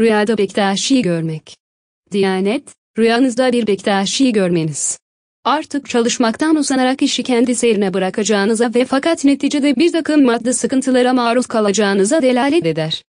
Rüyada Bektaşi'yi görmek. Diyanet, rüyanızda bir Bektaşi'yi görmeniz. Artık çalışmaktan uzanarak işi kendi seyrine bırakacağınıza ve fakat neticede bir takım maddi sıkıntılara maruz kalacağınıza delalet eder.